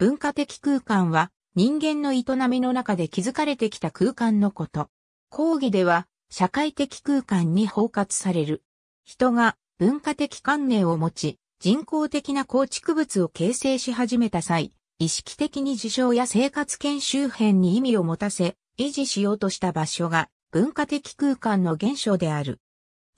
文化的空間は人間の営みの中で築かれてきた空間のこと。講義では社会的空間に包括される。人が文化的観念を持ち、人工的な構築物を形成し始めた際、意識的に事象や生活圏周辺に意味を持たせ、維持しようとした場所が文化的空間の現象である。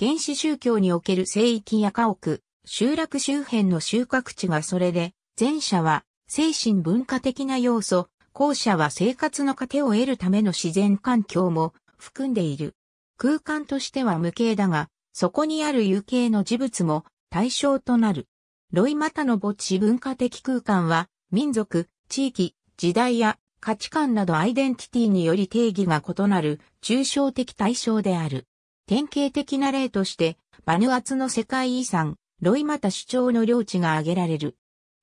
原始宗教における聖域や家屋、集落周辺の収穫地がそれで、前者は精神文化的な要素、後者は生活の糧を得るための自然環境も含んでいる。空間としては無形だが、そこにある有形の事物も対象となる。ロイ・マタの墓地文化的空間は、民族、地域、時代や価値観などアイデンティティにより定義が異なる抽象的対象である。典型的な例として、バヌアツの世界遺産、ロイ・マタ主張の領地が挙げられる。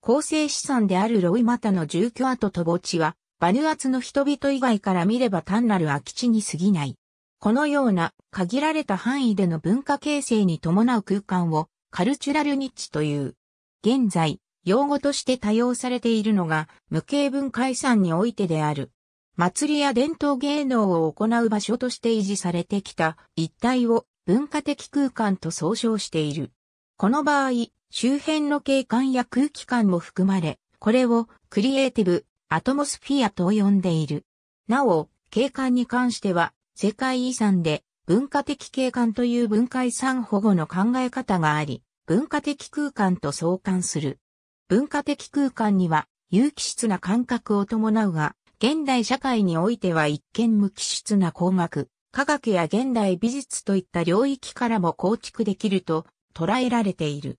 構成資産であるロイマタの住居跡と墓地は、バヌアツの人々以外から見れば単なる空き地に過ぎない。このような限られた範囲での文化形成に伴う空間をカルチュラルニッチという。現在、用語として多用されているのが無形文化遺産においてである。祭りや伝統芸能を行う場所として維持されてきた一帯を文化的空間と総称している。この場合、周辺の景観や空気感も含まれ、これをクリエイティブ、アトモスフィアと呼んでいる。なお、景観に関しては、世界遺産で文化的景観という文化遺産保護の考え方があり、文化的空間と相関する。文化的空間には有機質な感覚を伴うが、現代社会においては一見無機質な工学、科学や現代美術といった領域からも構築できると捉えられている。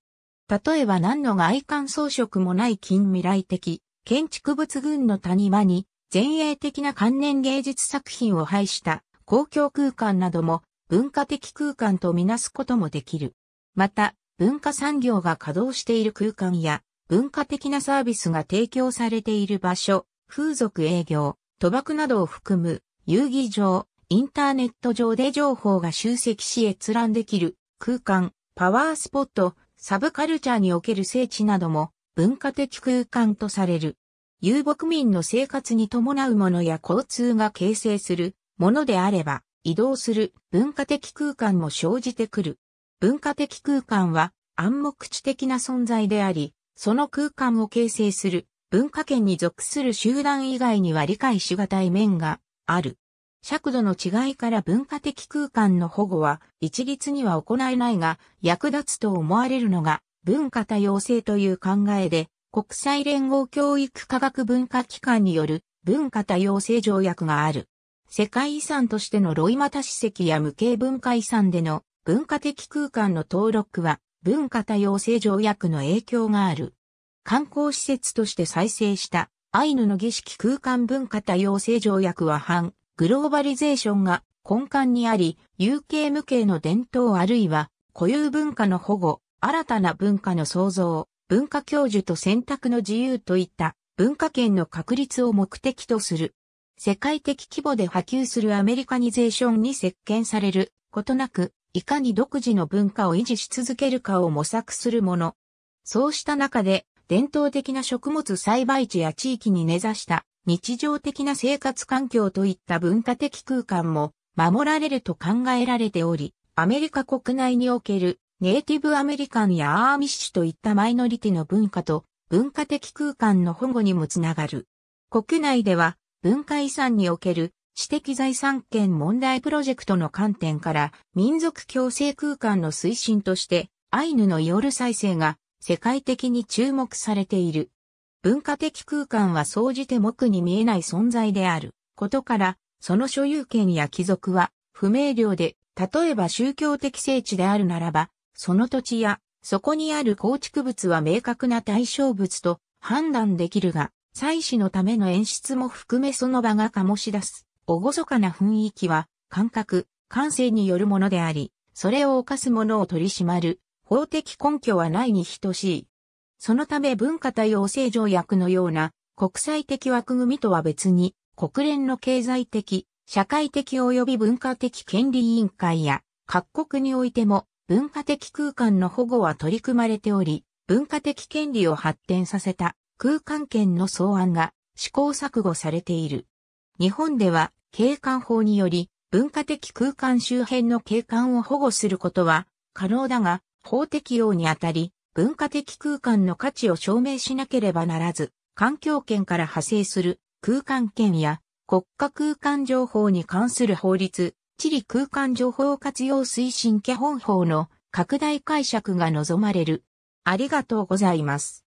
例えば何の外観装飾もない近未来的、建築物群の谷間に、前衛的な関連芸術作品を配した公共空間なども文化的空間とみなすこともできる。また、文化産業が稼働している空間や、文化的なサービスが提供されている場所、風俗営業、賭博などを含む、遊戯場、インターネット上で情報が集積し閲覧できる、空間、パワースポット、サブカルチャーにおける聖地なども文化的空間とされる。遊牧民の生活に伴うものや交通が形成するものであれば、移動する文化的空間も生じてくる。文化的空間は暗黙知的な存在であり、その空間を形成する文化圏に属する集団以外には理解しがたい面がある。尺度の違いから文化的空間の保護は一律には行えないが役立つと思われるのが文化多様性という考えで国際連合教育科学文化機関による文化多様性条約がある。世界遺産としてのロイマタ史跡や無形文化遺産での文化的空間の登録は文化多様性条約の影響がある。観光施設として再生したアイヌの儀式空間文化多様性条約は反グローバリゼーションが根幹にあり、有形無形の伝統あるいは固有文化の保護、新たな文化の創造、文化教授と選択の自由といった文化圏の確立を目的とする。世界的規模で波及するアメリカニゼーションに席巻されることなく、いかに独自の文化を維持し続けるかを模索するもの。そうした中で、伝統的な食物栽培地や地域に根ざした日常的な生活環境といった文化的空間も守られると考えられており、アメリカ国内におけるネイティブアメリカンやアーミッシュといったマイノリティの文化と文化的空間の保護にもつながる。国内では文化遺産における知的財産権問題プロジェクトの観点から民族共生空間の推進としてアイヌの夜再生が世界的に注目されている。文化的空間は総じて目に見えない存在であることから、その所有権や貴族は不明瞭で、例えば宗教的聖地であるならば、その土地やそこにある構築物は明確な対象物と判断できるが、祭祀のための演出も含めその場が醸し出す、厳かな雰囲気は、感覚、感性によるものであり、それを犯す者を取り締まる、法的根拠はないに等しい。そのため文化対応制条約のような国際的枠組みとは別に国連の経済的、社会的及び文化的権利委員会や各国においても文化的空間の保護は取り組まれており、文化的権利を発展させた空間権の草案が試行錯誤されている。日本では景観法により文化的空間周辺の景観を保護することは可能だが法適用にあたり文化的空間の価値を証明しなければならず、環境圏から派生する空間圏や国家空間情報に関する法律、地理空間情報活用推進基本法の拡大解釈が望まれる。ありがとうございます。